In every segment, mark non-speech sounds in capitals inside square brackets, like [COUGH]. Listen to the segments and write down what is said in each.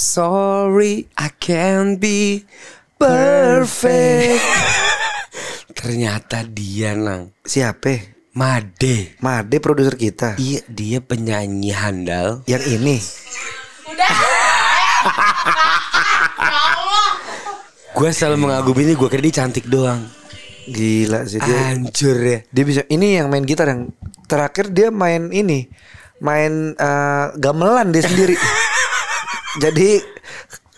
sorry I can't be perfect. [LAUGHS] Ternyata dia nang. Siapa? Made. Made produser kita. Iya, dia penyanyi handal. Yang ini. Udah. gue selalu mengagumi ini, gue kira dia cantik doang. Gila sih dia. Hancur ya. Dia bisa ini yang main gitar yang terakhir dia main ini. Main uh, gamelan dia sendiri. [LAUGHS] Jadi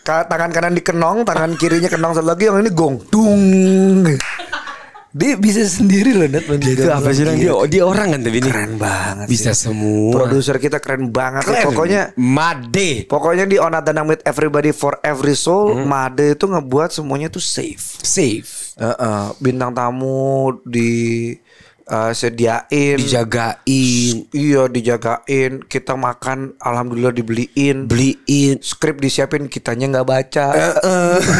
tangan kanan dikenong, tangan kirinya kenong satu lagi yang ini gong, dung. Dia bisa sendiri loh Nat Itu apa sih dia, oh, dia orang kan tapi ini Keren banget Bisa sih. semua Produser kita keren banget keren. Pokoknya Made Pokoknya di On Adana with Everybody for Every Soul hmm. Made itu ngebuat semuanya tuh safe Safe uh -uh. Bintang tamu di uh, sediain dijagain iya dijagain kita makan alhamdulillah dibeliin beliin skrip disiapin kitanya nggak baca uh, uh. [LAUGHS]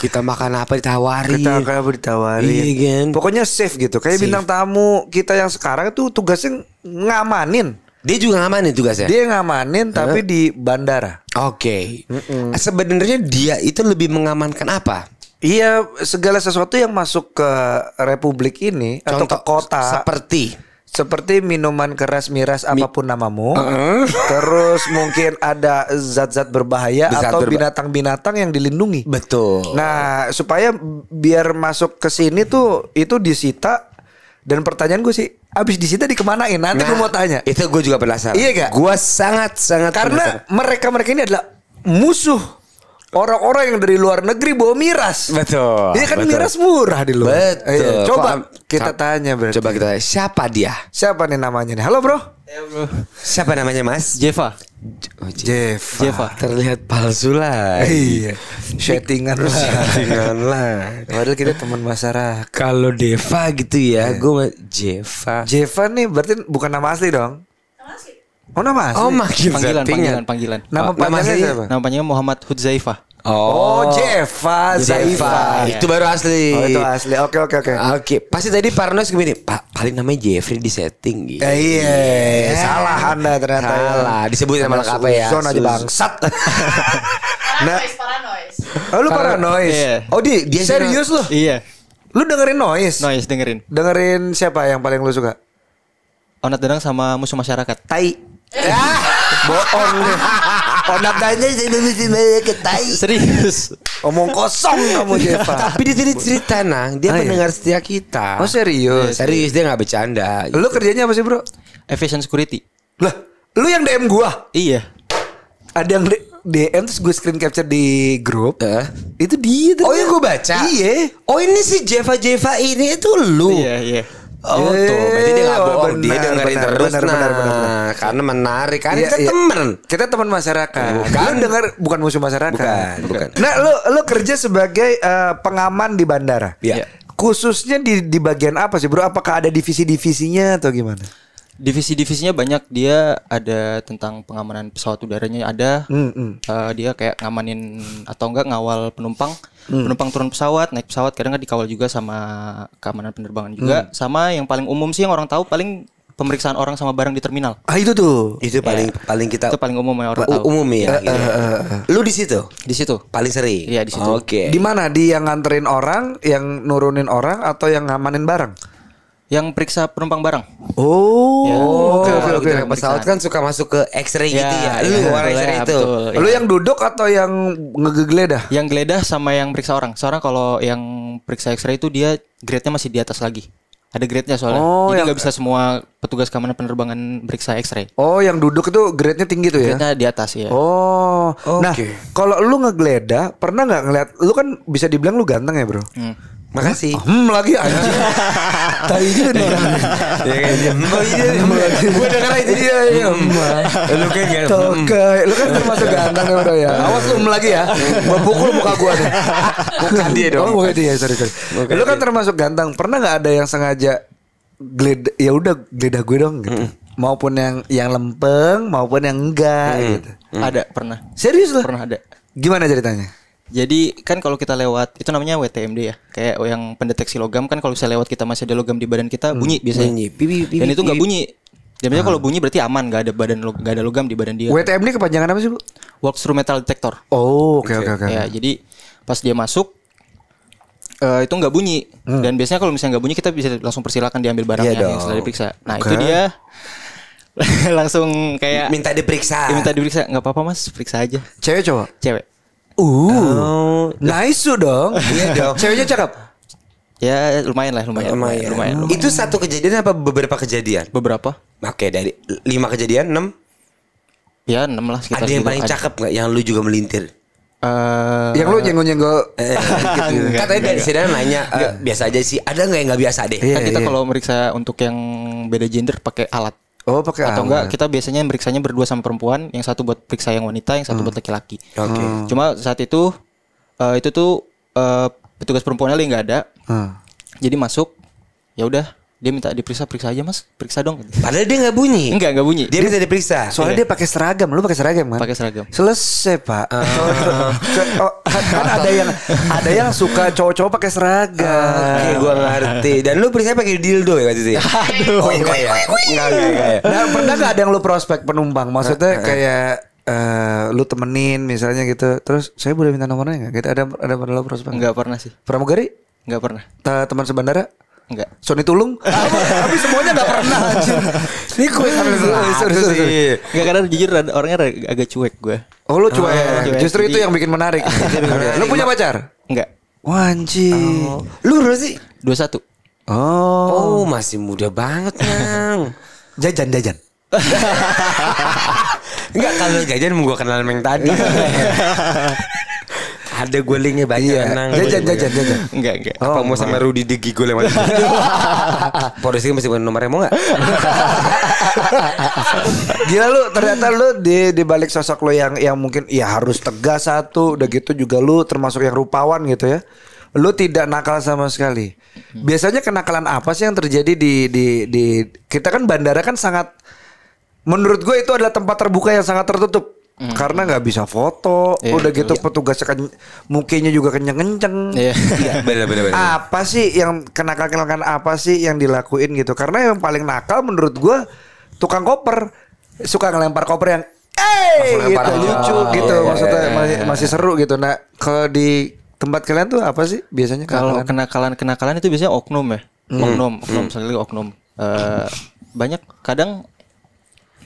kita makan apa ditawarin kita makan apa ditawarin iya kan? pokoknya safe gitu kayak safe. bintang tamu kita yang sekarang itu tugasnya ngamanin dia juga ngamanin tugasnya. Dia ngamanin tapi uh. di bandara. Oke. Okay. Mm -mm. Sebenarnya dia itu lebih mengamankan apa? Iya, segala sesuatu yang masuk ke republik ini Contoh, atau ke kota seperti seperti minuman keras miras apapun namamu. Uh -uh. Terus mungkin ada zat-zat berbahaya Zat atau binatang-binatang yang dilindungi. Betul. Nah, supaya biar masuk ke sini tuh itu disita dan pertanyaan gue sih Abis disita dikemanain Nanti nah, gue mau tanya Itu gue juga penasaran Iya gak? Gue sangat-sangat Karena mereka-mereka ini adalah Musuh orang-orang yang dari luar negeri bawa miras. Betul. Iya kan betul. miras murah di luar. Betul. Iya, coba Kok, kita tanya berarti. Coba kita tanya siapa dia? Siapa nih namanya nih? Halo bro. Ya, bro. Siapa namanya Mas? Jeva. Oh, Jeva. Jeva. Terlihat palsu lah. Iya. Settingan lah. Settingan lah. Padahal kita teman masyarakat. Kalau Deva gitu ya, yeah. gue Jeva. Jeva nih berarti bukan nama asli dong? Oh nama asli? Oh makin panggilan, panggilan, panggilan. Nama oh, panjangnya siapa? Nama panjangnya Muhammad Hudzaifah. Oh, oh Jeffa, Zaifa. Ya. Itu baru asli. Oh, itu asli. Oke, oke, oke. Ah, oke. Pasti tadi Parnois gini, Pak, paling namanya Jeffrey di setting gitu. Eh, iya, yeah. Salah Anda ternyata. Ya. Salah. Ya. Disebut nama lengkap ya. Zona aja bangsat. [LAUGHS] nah, Oh, lu noise. Iya. Oh, di, dia serius lu? Iya. Lu dengerin noise? Noise dengerin. Dengerin siapa yang paling lu suka? Onat Denang sama Musuh Masyarakat. Tai. Ya. Bohong. Ponakannya jadi mesti banyak ketai. Serius. Omong kosong kamu iya, Jeva. Tapi di sini cerita nang, dia oh, iya? pendengar setia kita. Oh serius. Iya, serius dia gak bercanda. Lo Lu kerjanya apa sih, Bro? Efficient security. Lah, lu yang DM gua? Iya. Ada yang DM terus gue screen capture di grup. Uh. Itu dia. Oh yang gue baca. Iya. Oh ini si Jeva Jeva ini itu lu. Iya, iya. Oh jadi tuh, berarti dia nggak eh, bohong, benar, dia dengerin benar, terus benar, benar, nah. benar, benar. karena menarik kan iya, kita iya. temen, kita teman masyarakat. Bukan dengar bukan musuh masyarakat. Bukan, bukan. Nah, lu lu kerja sebagai uh, pengaman di bandara. Iya. Khususnya di di bagian apa sih, Bro? Apakah ada divisi-divisinya atau gimana? divisi-divisinya banyak dia ada tentang pengamanan pesawat udaranya ada mm, mm. Uh, dia kayak ngamanin atau enggak ngawal penumpang mm. penumpang turun pesawat naik pesawat kadang kadang dikawal juga sama keamanan penerbangan juga mm. sama yang paling umum sih yang orang tahu paling pemeriksaan orang sama barang di terminal ah itu tuh itu iya. paling ya. paling kita itu paling umum yang orang tahu umum ya uh, uh, uh, uh. lu di situ di situ paling sering iya di situ oke okay. di mana di yang nganterin orang yang nurunin orang atau yang ngamanin barang yang periksa penumpang barang. Oh, ya, oke oke oke. Pesawat kan suka masuk ke X-ray ya, gitu ya. ya lu ya, orang X-ray itu. Betul, iya. Lu ya. yang duduk atau yang ngegeledah? Yang geledah sama yang periksa orang. Seorang kalau yang periksa X-ray itu dia grade-nya masih di atas lagi. Ada grade-nya soalnya. Oh, Jadi nggak bisa semua petugas keamanan penerbangan periksa X-ray. Oh, yang duduk itu grade-nya tinggi tuh ya? Grade-nya di atas ya. Oh, okay. nah kalau lu ngegeledah, pernah nggak ngeliat? Lu kan bisa dibilang lu ganteng ya bro. Hmm Makasih. Hmm, hmm lagi aja. Tapi juga nih Ya kan. Oh iya, gue iya, iya. hmm, iya, hmm, Gua denger aja dia. Eh, lu kan enggak. Toke. Lu kan termasuk ganteng ya bro ya. [LAUGHS] Awas lu um, lagi ya. Gua pukul muka gue nih. [LAUGHS] Bukan dia dong. Oh bukan dia, sorry sorry. Lu kan termasuk ganteng. Pernah gak ada yang sengaja gled ya udah gledah gue dong gitu. Maupun yang yang lempeng maupun yang enggak gitu. Ada pernah. Serius lu? Pernah ada. Gimana ceritanya? Jadi kan kalau kita lewat itu namanya WTMD ya, kayak yang pendeteksi logam kan kalau saya lewat kita masih ada logam di badan kita hmm, bunyi biasanya. Bunyi. -bi -bi. Dan itu nggak bunyi. Biasanya kalau ah. bunyi berarti aman, nggak ada badan nggak ada logam di badan dia. WTMD kepanjangan apa sih bu? Walk through metal detector. Oh oke oke oke. Ya jadi pas dia masuk uh, itu nggak bunyi hmm. dan biasanya kalau misalnya nggak bunyi kita bisa langsung persilakan diambil barangnya yeah, yang sudah diperiksa. Nah okay. itu dia [LAUGHS] langsung kayak minta diperiksa. Ya, minta diperiksa nggak apa-apa mas, periksa aja. Cewek cowok? Cewek. Uh, oh, nice dong. [LAUGHS] iya dong. Ceweknya cakep. Ya lumayan lah, lumayan, oh, lumayan. Lumayan. lumayan. Itu satu kejadian apa beberapa kejadian? Beberapa. Oke, dari lima kejadian enam. Ya enam lah. Ada yang gitu. paling cakep nggak? Yang lu juga melintir? Uh, yang lu nyenggol-nyenggol [LAUGHS] eh, gitu. Katanya dari sini nanya uh, biasa aja sih. Ada nggak yang nggak biasa deh? Kan iya, kan kita iya. kalau meriksa untuk yang beda gender pakai alat. Oh, pakai Atau enggak kita biasanya meriksanya berdua sama perempuan, yang satu buat periksa yang wanita, yang satu hmm. buat laki-laki. Oke. Okay. Hmm. Cuma saat itu uh, itu tuh uh, petugas perempuannya lagi nggak ada. Hmm. Jadi masuk, ya udah dia minta diperiksa periksa aja mas periksa dong padahal dia nggak bunyi enggak nggak bunyi dia, dia minta diperiksa iya. soalnya iya. dia pakai seragam lu pakai seragam kan pakai seragam selesai pak eh, [LAUGHS] oh, kan ada yang ada yang suka cowok-cowok pakai seragam oke okay, ngerti dan lu periksa pakai dildo ya sih [LAUGHS] aduh oh, iya, iya. enggak ya enggak ya nah, pernah gak ada yang lu prospek penumpang maksudnya eh, eh, kayak uh, lu temenin misalnya gitu terus saya boleh minta nomornya nggak kita gitu. ada ada pernah prospek nggak pernah sih pramugari nggak pernah teman sebandara Enggak. Sony Tulung? [LAUGHS] Tapi semuanya enggak pernah anjir. Ini gue Enggak karena jujur orangnya agak cuek gue. Oh lu cuek. Ah, Justru itu yang [LAUGHS] bikin menarik. lu punya pacar? Enggak. Wah anjir. Oh. Lu berapa sih? 21. Oh. Oh, masih muda banget, Nang. [LAUGHS] jajan jajan. Enggak kalau jajan mau gua kenal Meng tadi. Ada gue linknya banyak. Iya. jangan, jajan, jajan, jajan. Enggak, enggak. Oh, Apa mau sama Rudy gigol yang lewat. [LAUGHS] Polisi masih punya nomornya mau nggak? [LAUGHS] Gila lu ternyata lu di di balik sosok lu yang yang mungkin ya harus tegas satu udah gitu juga lu termasuk yang rupawan gitu ya lu tidak nakal sama sekali. Hmm. Biasanya kenakalan apa sih yang terjadi di di di kita kan bandara kan sangat menurut gue itu adalah tempat terbuka yang sangat tertutup. Mm. Karena nggak bisa foto, yeah, udah gitu yeah. petugasnya kan mukanya juga kenceng-kenceng. Yeah. Iya. Iya, yeah. Apa sih yang kenakal-kenakan apa sih yang dilakuin gitu? Karena yang paling nakal menurut gue tukang koper suka ngelempar koper yang eh gitu oh, lucu oh, gitu yeah, maksudnya yeah, masih, yeah. masih seru gitu. Nah, kalau di tempat kalian tuh apa sih biasanya kalau kenakalan-kenakalan itu biasanya oknum ya. Mm. Oknum, oknum mm. oknum. Uh, banyak kadang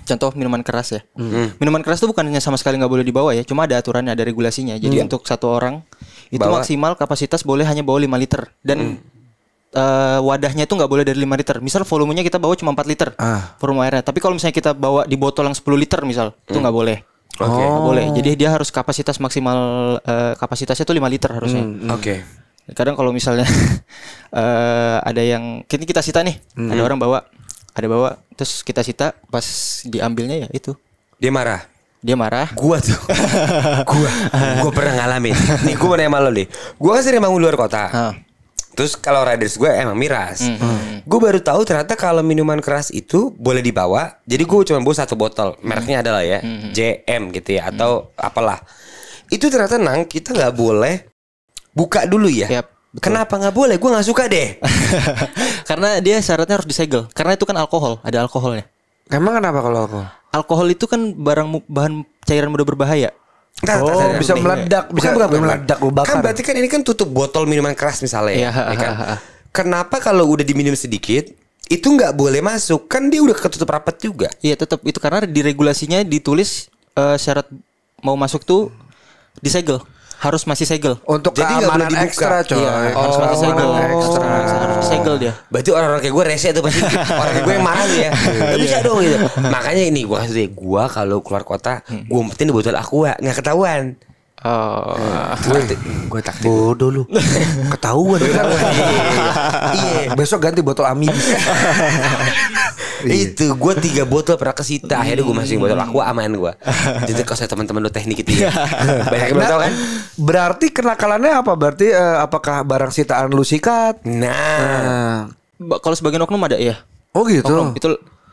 contoh minuman keras ya. Mm. Minuman keras itu bukannya sama sekali nggak boleh dibawa ya, cuma ada aturannya, ada regulasinya. Jadi mm. untuk satu orang itu bawa. maksimal kapasitas boleh hanya bawa 5 liter dan mm. uh, wadahnya itu nggak boleh dari 5 liter. Misal volumenya kita bawa cuma 4 liter ah. volume airnya. Tapi kalau misalnya kita bawa di botol yang 10 liter misal, mm. itu hmm. nggak boleh. Oke, okay. oh. boleh. Jadi dia harus kapasitas maksimal uh, kapasitasnya itu 5 liter harusnya. Mm. Oke. Okay kadang kalau misalnya uh, [LAUGHS] ada yang kini kita sita nih mm ada orang bawa ada bawa terus kita sita pas diambilnya ya itu dia marah dia marah gua tuh [LAUGHS] gua gua pernah ngalamin nih gua pernah malu nih gua kan sering bangun luar kota ha. terus kalau riders gua emang miras mm -hmm. gua baru tahu ternyata kalau minuman keras itu boleh dibawa jadi gua cuma bawa satu botol hmm. mereknya adalah ya mm -hmm. JM gitu ya atau mm -hmm. apalah itu ternyata nang kita nggak boleh buka dulu ya yep. Kenapa nggak boleh? Gue nggak suka deh. [LAUGHS] Karena dia syaratnya harus disegel. Karena itu kan alkohol, ada alkoholnya. Emang kenapa kalau alkohol? Alkohol itu kan barang bahan cairan mudah berbahaya. Nah, oh, tak, nah, nah, nah. bisa iya. meledak, bisa bukan, bukan meledak, bakar. Kan berarti kan ini kan tutup botol minuman keras misalnya ya. ya kan? Kenapa kalau udah diminum sedikit itu nggak boleh masuk? Kan dia udah ketutup rapat juga. Iya, tetap itu karena di regulasinya ditulis uh, syarat mau masuk tuh disegel harus masih segel. Untuk Jadi keamanan boleh dibuka. ekstra coy. Iya, oh, harus masih segel. Harus, masih segel dia. Berarti orang-orang kayak gue rese tuh pasti [LAUGHS] orang kayak gue yang marah ya. Tapi bisa iya. dong gitu. Makanya ini gue kasih gue kalau keluar kota, hmm. gue umpetin di botol aqua, nggak ketahuan. Oh, gue gue taktik bodoh lu. Ketahuan. [LAUGHS] Iya. Besok ganti botol amidis. [LAUGHS] Iya. itu gue tiga botol pernah kesita akhirnya gue masih botol aku aman gue [LAUGHS] jadi kalau saya teman-teman lo teknik itu ya [LAUGHS] banyak yang tahu kan nah, berarti kenakalannya apa berarti eh, apakah barang sitaan lu sikat nah, kalau sebagian oknum ada ya oh gitu oknum, itu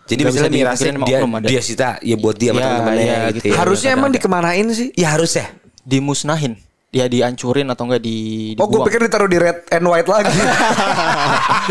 jadi Gak misalnya dia, ada. dia sita ya buat dia ya, sama iya, teman-temannya ya, gitu. Ya. Harusnya ya, emang ada. dikemanain sih? Ya harus ya. Dimusnahin ya dihancurin atau enggak di oh, dibuang. Oh, gue pikir ditaruh di red and white lagi. [LAUGHS]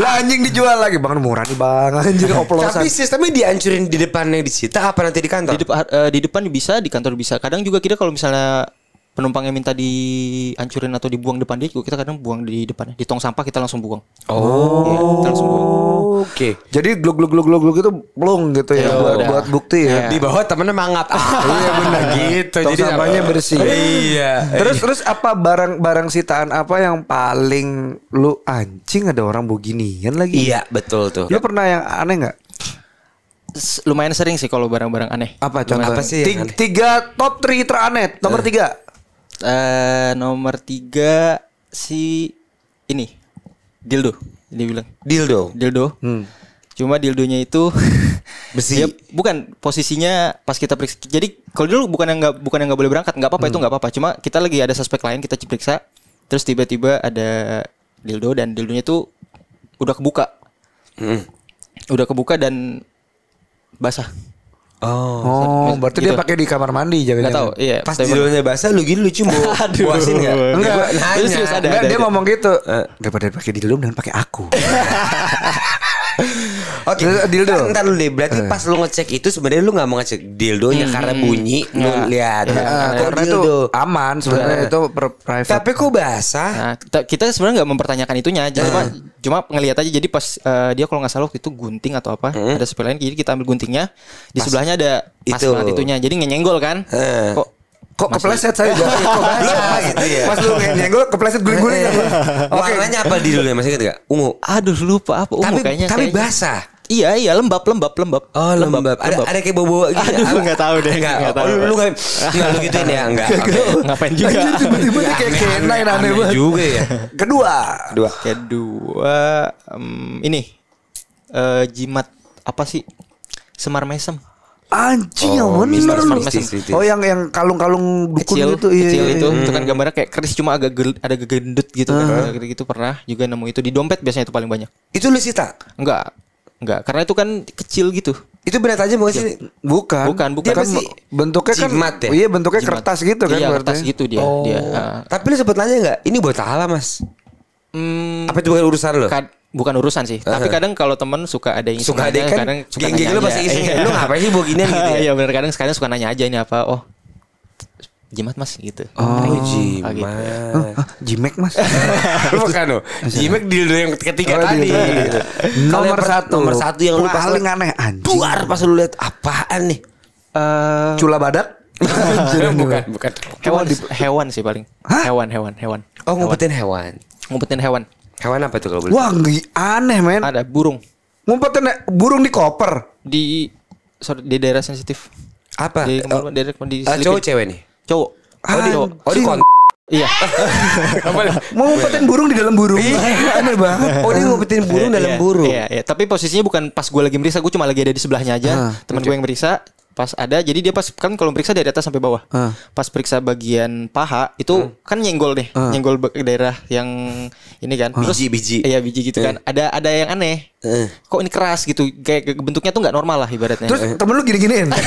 lah anjing dijual lagi. Bang murah nih Bang. Anjing [LAUGHS] oplosan. Tapi sistemnya dihancurin di depannya di disita apa nanti di kantor? Di, dep uh, eh, di depan bisa, di kantor bisa. Kadang juga kita kalau misalnya penumpangnya minta dihancurin atau dibuang depan dia kita kadang buang di depannya di tong sampah kita langsung buang oh ya, kita langsung buang oke okay. jadi gluk gluk gluk gluk gluk itu belum gitu ya, ya buat, buat bukti ya, ya. di bawah temennya mangat [LAUGHS] iya benar [LAUGHS] gitu tong jadi sampahnya apa? bersih iya terus terus apa barang barang sitaan apa yang paling lu anjing ada orang beginian lagi iya betul tuh lu pernah yang aneh nggak lumayan sering sih kalau barang-barang aneh. Apa contoh? Apa sih? Tiga, tiga top 3 teraneh. Nomor uh. tiga uh, nomor tiga si ini dildo dia bilang dildo dildo hmm. cuma dildonya itu [LAUGHS] besi dia, ya, bukan posisinya pas kita periksa jadi kalau dulu bukan yang nggak bukan yang nggak boleh berangkat nggak apa-apa hmm. itu nggak apa-apa cuma kita lagi ada suspek lain kita periksa terus tiba-tiba ada dildo dan dildonya itu udah kebuka hmm. udah kebuka dan basah Oh, oh berarti gitu. dia pakai di kamar mandi jaga Gak tahu, iya. Pas judulnya basah lu gini lucu mau [LAUGHS] puasin enggak? Enggak, nanya. Serius, ada, enggak ada, dia ada. ngomong gitu. Uh, daripada pakai di dalam dan pakai aku. [LAUGHS] [LAUGHS] Oke, okay. dildo. Entar lu deh, berarti pas lu ngecek itu sebenarnya lu nggak mau ngecek dildonya hmm. karena hmm. bunyi lu lihat. karena itu aman sebenarnya itu private. Tapi kok basah? Nah, kita sebenarnya nggak mempertanyakan itunya, cuma cuma ngelihat aja jadi pas eh, dia kalau nggak salah waktu itu gunting atau apa, ada sepelain jadi kita ambil guntingnya, di sebelahnya ada pas itu. banget itunya. Jadi nyenggol kan? Kok Kok kepleset saya jadi [LAUGHS] gitu ya. Mas lu nyenggol kepleset guling-guling eh, ya. Eh. Oke. Warnanya apa di dulu masih ingat enggak? Ungu. Aduh lupa apa ungu tapi, kayaknya. Tapi basah. Iya iya lembab lembab lembab. Oh lembab. lembab. Ada lembab. ada kayak bobo gitu. Ya? Aduh, aku nggak tahu deh. Enggak, enggak tahu. Oh, lu enggak [LAUGHS] enggak lu gituin ya enggak. Ngapain juga. Iya, tiba-tiba kayak kena aneh, aneh banget. juga ya. Kedua. Kedua. Kedua um, ini uh, jimat apa sih? Semar mesem. Anjing oh, yang bener iya. Oh yang yang kalung-kalung dukun kecil, gitu. Iya, kecil iya, itu. Iya. Itu kan gambarnya kayak keris cuma agak gel, ada gegendut gitu uh. kan. Gitu pernah juga nemu itu di dompet biasanya itu paling banyak. Itu lu sita? Enggak. Enggak, karena itu kan kecil gitu. Itu benar aja bukan sih? Bukan. Bukan, bukan. Dia kan bentuknya kan jimat ya? Iya, bentuknya jimat. kertas gitu kan. Iya, kertas gitu dia. Oh. dia. Uh. Tapi lu sebut aja enggak? Ini buat Allah, Mas? Hmm, apa itu bukan urusan lo? bukan urusan sih. Uh-huh. Tapi kadang kalau temen suka ada yang suka ada kan, kadang suka geng -geng lu pasti iseng. Ya. [LAUGHS] Lu ngapain sih begini gitu ya? Iya benar kadang sekarang suka nanya aja ini apa. Oh. Jimat mas gitu. Oh, gitu. oh jimat. Gitu. Oh, oh, jimek mas. [LAUGHS] Bukan lo. Jimek di yang ketiga oh, tadi. gitu. nomor satu. Nomor satu yang lu paling aneh. Anjing. Buar pas lu lihat apaan nih? Uh, Cula badak? [LAUGHS] bukan, bukan. Hewan, sih paling. Hewan, hewan, hewan. Oh, ngumpetin hewan. Ngumpetin hewan. Hewan apa tuh kalau boleh? Wah, aneh men. Ada burung. Ngumpetin eh, burung di koper. Di sorry, di daerah sensitif. Apa? Di uh, daerah di uh, cowok cewek nih. Cowok. Oh, di, cowok. oh, di kont- Iya. [LAUGHS] Mau ngumpetin burung di dalam burung. Iya. Aneh banget. Oh, dia ngumpetin burung iya, dalam iya. burung. Iya, iya. Tapi posisinya bukan pas gue lagi merisa, gue cuma lagi ada di sebelahnya aja. Ah, Teman gue yang merisa, pas ada jadi dia pas kan kalau periksa dari atas sampai bawah uh. pas periksa bagian paha itu uh. kan nyenggol deh uh. nyenggol daerah yang ini kan uh. terus biji biji iya biji gitu uh. kan ada ada yang aneh Uh. Kok ini keras gitu, kayak bentuknya tuh nggak normal lah ibaratnya. Terus eh. temen lu gini-giniin, di,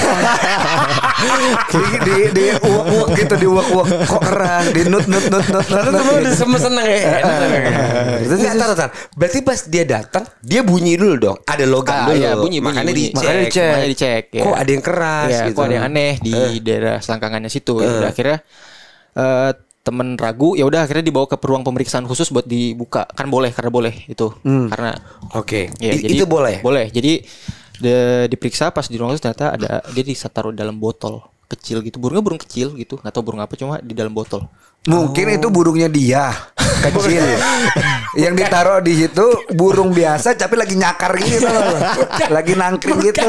di, di uak uak gitu, di uak uak kok keras, di nut nut nut nut. temen lu udah semua seneng ya. Eh, ya? Nggak tar tar. Berarti pas dia datang, dia bunyi dulu dong. Ada logam ah, dulu. Iya, bunyi, bunyi, makanya, Dicek, makanya dicek, dicek. Ya. Kok iya. ada yang keras? Ya, gitu. Kok ada yang aneh di daerah selangkangannya situ. Akhirnya uh, temen ragu ya udah akhirnya dibawa ke ruang pemeriksaan khusus buat dibuka kan boleh karena boleh itu hmm. karena oke okay. ya, jadi, itu boleh boleh jadi de, diperiksa pas di ruang khusus ternyata ada dia disetaruh dalam botol kecil gitu burungnya burung kecil gitu nggak tahu burung apa cuma di dalam botol mungkin oh. itu burungnya dia [LAUGHS] kecil yang ditaruh di situ burung biasa tapi lagi nyakar gitu loh lagi nangkring bukan. gitu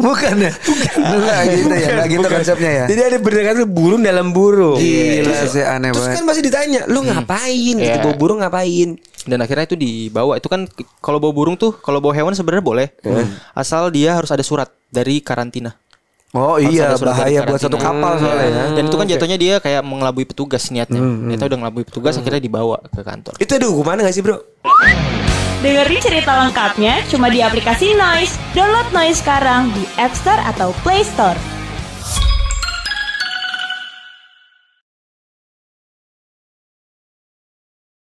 bukan ya enggak gitu ya nggak gitu bukan. konsepnya ya jadi ada berdekatan burung dalam burung gila terus, iya. terus, aneh terus kan masih ditanya lu hmm. ngapain hmm. gitu yeah. bawa burung ngapain dan akhirnya itu dibawa itu kan kalau bawa burung tuh kalau bawa hewan sebenarnya boleh hmm. asal dia harus ada surat dari karantina Oh iya bahaya buat satu kapal hmm. soalnya. Ya. Dan itu kan jatuhnya dia kayak mengelabui petugas niatnya. Hmm, niatnya hmm. udah ngelabui petugas hmm. akhirnya dibawa ke kantor. Itu ada hukumannya gak sih bro? Dengerin cerita lengkapnya cuma di aplikasi Noise. Download Noise sekarang di App Store atau Play Store.